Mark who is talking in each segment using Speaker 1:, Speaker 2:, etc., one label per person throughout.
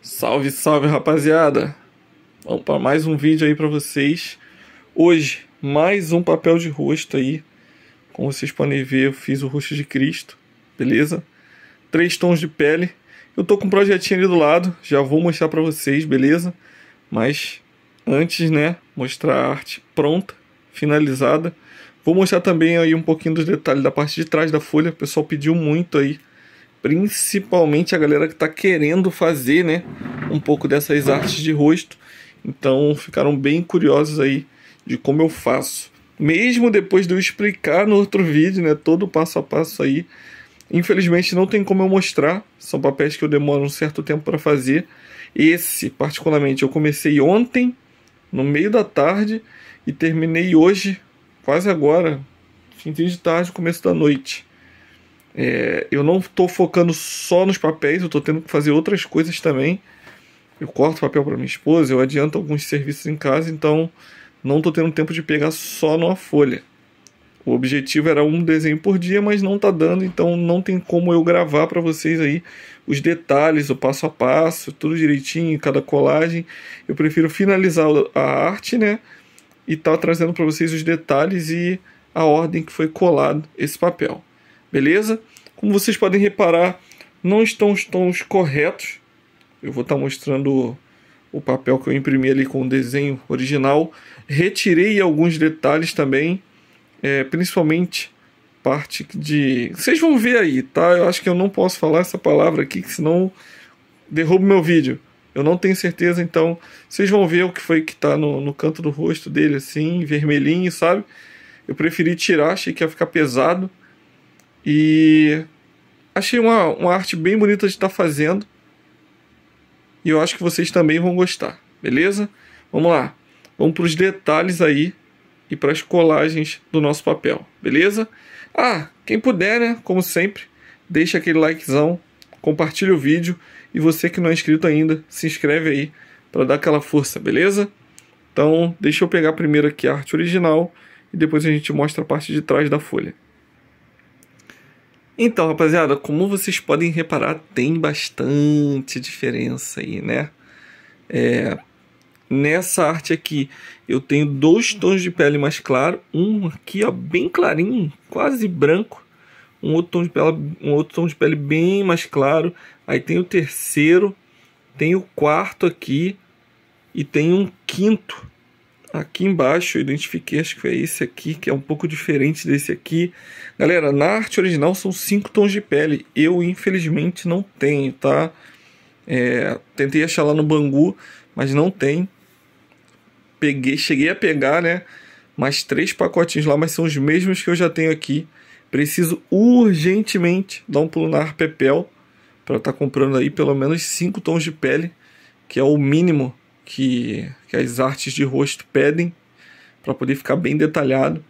Speaker 1: Salve, salve rapaziada! Vamos para mais um vídeo aí para vocês. Hoje, mais um papel de rosto aí. Como vocês podem ver, eu fiz o rosto de Cristo, beleza? Três tons de pele. Eu tô com um projetinho ali do lado, já vou mostrar para vocês, beleza? Mas antes, né, mostrar a arte pronta, finalizada. Vou mostrar também aí um pouquinho dos detalhes da parte de trás da folha. O pessoal pediu muito aí principalmente a galera que está querendo fazer, né, um pouco dessas artes de rosto. Então ficaram bem curiosos aí de como eu faço. Mesmo depois de eu explicar no outro vídeo, né, todo o passo a passo aí, infelizmente não tem como eu mostrar, são papéis que eu demoro um certo tempo para fazer. Esse, particularmente, eu comecei ontem, no meio da tarde, e terminei hoje, quase agora, fim de tarde, começo da noite. É, eu não estou focando só nos papéis, eu estou tendo que fazer outras coisas também. Eu corto papel para minha esposa, eu adianto alguns serviços em casa, então não estou tendo tempo de pegar só numa folha. O objetivo era um desenho por dia, mas não está dando, então não tem como eu gravar para vocês aí os detalhes, o passo a passo, tudo direitinho, cada colagem. Eu prefiro finalizar a arte, né? E tá trazendo para vocês os detalhes e a ordem que foi colado esse papel. Beleza? Como vocês podem reparar, não estão os tons corretos. Eu vou estar tá mostrando o papel que eu imprimi ali com o desenho original. Retirei alguns detalhes também, é, principalmente parte de... Vocês vão ver aí, tá? Eu acho que eu não posso falar essa palavra aqui, que senão derruba meu vídeo. Eu não tenho certeza, então vocês vão ver o que foi que tá no, no canto do rosto dele, assim, vermelhinho, sabe? Eu preferi tirar, achei que ia ficar pesado. E achei uma, uma arte bem bonita de estar tá fazendo. E eu acho que vocês também vão gostar, beleza? Vamos lá, vamos para os detalhes aí e para as colagens do nosso papel, beleza? Ah, quem puder, né? Como sempre, deixa aquele likezão, compartilha o vídeo e você que não é inscrito ainda, se inscreve aí para dar aquela força, beleza? Então, deixa eu pegar primeiro aqui a arte original e depois a gente mostra a parte de trás da folha. Então, rapaziada, como vocês podem reparar, tem bastante diferença aí, né? É, nessa arte aqui, eu tenho dois tons de pele mais claro, um aqui ó, bem clarinho, quase branco, um outro tom de pele, um outro tom de pele bem mais claro. Aí tem o terceiro, tem o quarto aqui e tem um quinto Aqui embaixo eu identifiquei, acho que foi esse aqui, que é um pouco diferente desse aqui. Galera, na arte original são 5 tons de pele. Eu, infelizmente, não tenho, tá? É, tentei achar lá no Bangu, mas não tem. Peguei, cheguei a pegar, né? Mais três pacotinhos lá, mas são os mesmos que eu já tenho aqui. Preciso urgentemente dar um pulo na Arpepel para estar tá comprando aí pelo menos 5 tons de pele, que é o mínimo que, que as artes de rosto pedem para poder ficar bem detalhado.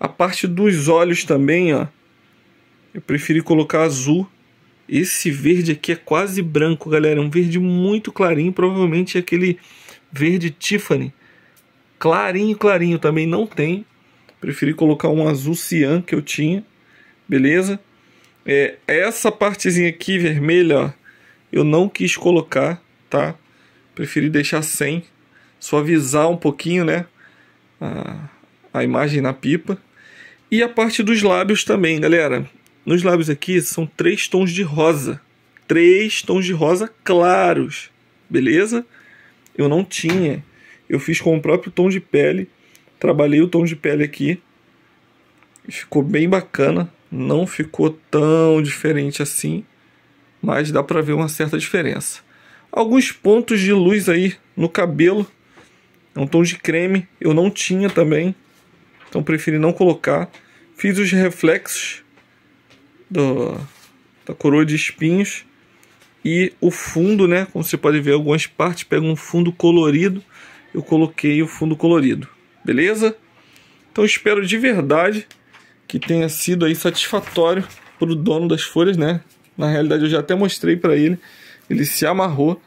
Speaker 1: A parte dos olhos também, ó, eu preferi colocar azul. Esse verde aqui é quase branco, galera, é um verde muito clarinho, provavelmente é aquele verde Tiffany. Clarinho, clarinho também não tem. Preferi colocar um azul cian que eu tinha, beleza? É, essa partezinha aqui vermelha, ó, eu não quis colocar, tá? preferi deixar sem, suavizar um pouquinho, né? A, a imagem na pipa. E a parte dos lábios também, galera. Nos lábios aqui são três tons de rosa. Três tons de rosa claros, beleza? Eu não tinha. Eu fiz com o próprio tom de pele. Trabalhei o tom de pele aqui. Ficou bem bacana. Não ficou tão diferente assim. Mas dá pra ver uma certa diferença alguns pontos de luz aí no cabelo. É um tom de creme, eu não tinha também, então preferi não colocar. Fiz os reflexos do, da coroa de espinhos e o fundo, né? Como você pode ver, algumas partes pegam um fundo colorido. Eu coloquei o fundo colorido, beleza? Então espero de verdade que tenha sido aí satisfatório para o dono das folhas, né? Na realidade eu já até mostrei para ele ele se amarrou.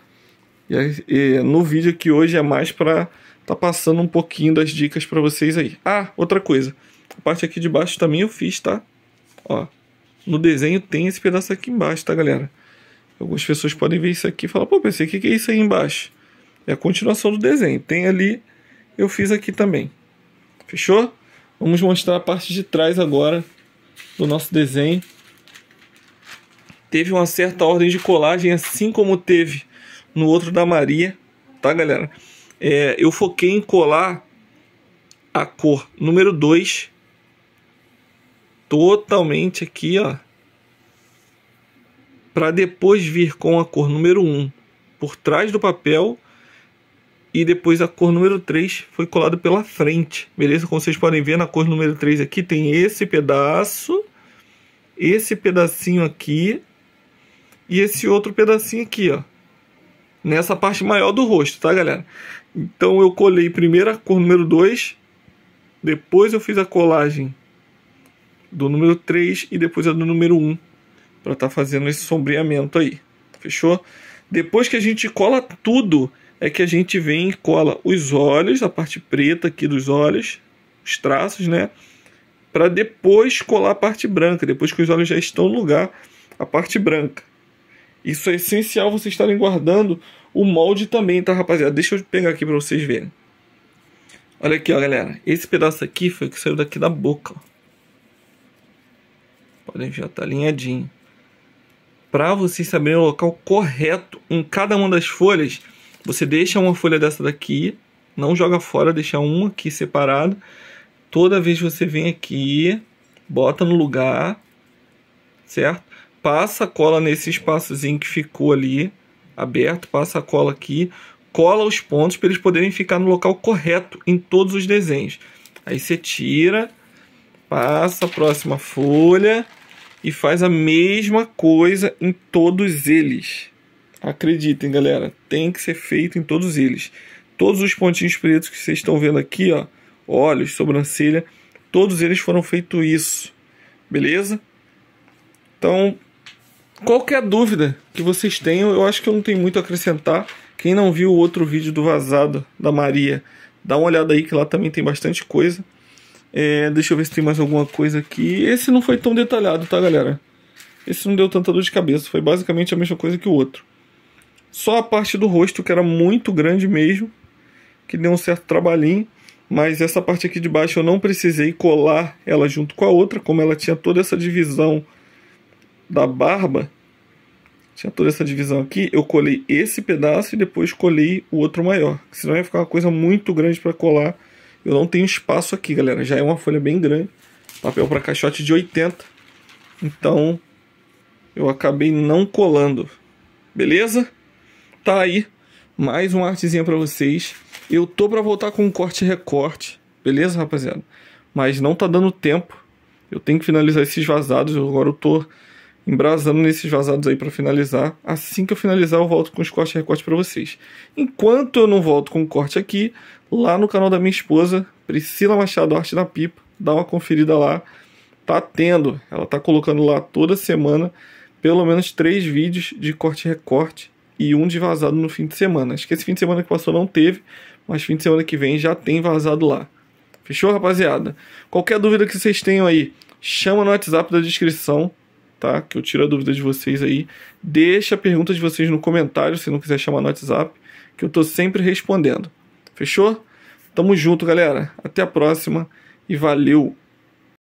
Speaker 1: E, e no vídeo que hoje é mais para tá passando um pouquinho das dicas para vocês aí. Ah, outra coisa. A parte aqui de baixo também eu fiz, tá? Ó, no desenho tem esse pedaço aqui embaixo, tá, galera? Algumas pessoas podem ver isso aqui e falar, pô, pensei, o que, que é isso aí embaixo? É a continuação do desenho. Tem ali, eu fiz aqui também. Fechou? Vamos mostrar a parte de trás agora do nosso desenho teve uma certa ordem de colagem, assim como teve no outro da Maria, tá galera? É, eu foquei em colar a cor número 2 totalmente aqui, ó, para depois vir com a cor número 1 um, por trás do papel e depois a cor número 3 foi colada pela frente, beleza? Como vocês podem ver, na cor número 3 aqui tem esse pedaço, esse pedacinho aqui e esse outro pedacinho aqui, ó. Nessa parte maior do rosto, tá, galera? Então eu colei primeiro a cor número 2, depois eu fiz a colagem do número 3 e depois a do número 1, um, para estar tá fazendo esse sombreamento aí, fechou? Depois que a gente cola tudo, é que a gente vem e cola os olhos, a parte preta aqui dos olhos, os traços, né? Para depois colar a parte branca, depois que os olhos já estão no lugar, a parte branca. Isso é essencial vocês estarem guardando o molde também, tá, rapaziada? Deixa eu pegar aqui pra vocês verem. Olha aqui, ó, galera. Esse pedaço aqui foi o que saiu daqui da boca, ó. Podem já tá alinhadinho. Pra vocês saberem o local correto em cada uma das folhas, você deixa uma folha dessa daqui, não joga fora, deixa uma aqui separada. Toda vez você vem aqui, bota no lugar, certo? passa cola nesse espaçozinho que ficou ali aberto, passa a cola aqui, cola os pontos para eles poderem ficar no local correto em todos os desenhos. Aí você tira, passa a próxima folha e faz a mesma coisa em todos eles. Acreditem, galera, tem que ser feito em todos eles. Todos os pontinhos pretos que vocês estão vendo aqui, ó, olhos, sobrancelha, todos eles foram feitos isso. Beleza? Então, Qualquer é dúvida que vocês tenham, eu acho que eu não tenho muito a acrescentar. Quem não viu o outro vídeo do vazado da Maria, dá uma olhada aí que lá também tem bastante coisa. É, deixa eu ver se tem mais alguma coisa aqui. Esse não foi tão detalhado, tá, galera? Esse não deu tanta dor de cabeça. Foi basicamente a mesma coisa que o outro. Só a parte do rosto, que era muito grande mesmo, que deu um certo trabalhinho. Mas essa parte aqui de baixo eu não precisei colar ela junto com a outra, como ela tinha toda essa divisão da barba, tinha toda essa divisão aqui, eu colei esse pedaço e depois colei o outro maior. Senão ia ficar uma coisa muito grande para colar. Eu não tenho espaço aqui, galera. Já é uma folha bem grande. Papel para caixote de 80. Então, eu acabei não colando. Beleza? Tá aí. Mais uma artezinha para vocês. Eu tô para voltar com um corte recorte. Beleza, rapaziada? Mas não tá dando tempo. Eu tenho que finalizar esses vazados. Agora eu tô embrasando nesses vazados aí para finalizar. Assim que eu finalizar, eu volto com os cortes e recortes para vocês. Enquanto eu não volto com o corte aqui, lá no canal da minha esposa, Priscila Machado Arte da Pipa, dá uma conferida lá. Tá tendo, ela tá colocando lá toda semana pelo menos três vídeos de corte e recorte e um de vazado no fim de semana. Acho que esse fim de semana que passou não teve, mas fim de semana que vem já tem vazado lá. Fechou, rapaziada? Qualquer dúvida que vocês tenham aí, chama no WhatsApp da descrição tá? Que eu tiro a dúvida de vocês aí. Deixa a pergunta de vocês no comentário, se não quiser chamar no WhatsApp, que eu tô sempre respondendo. Fechou? Tamo junto, galera. Até a próxima e valeu!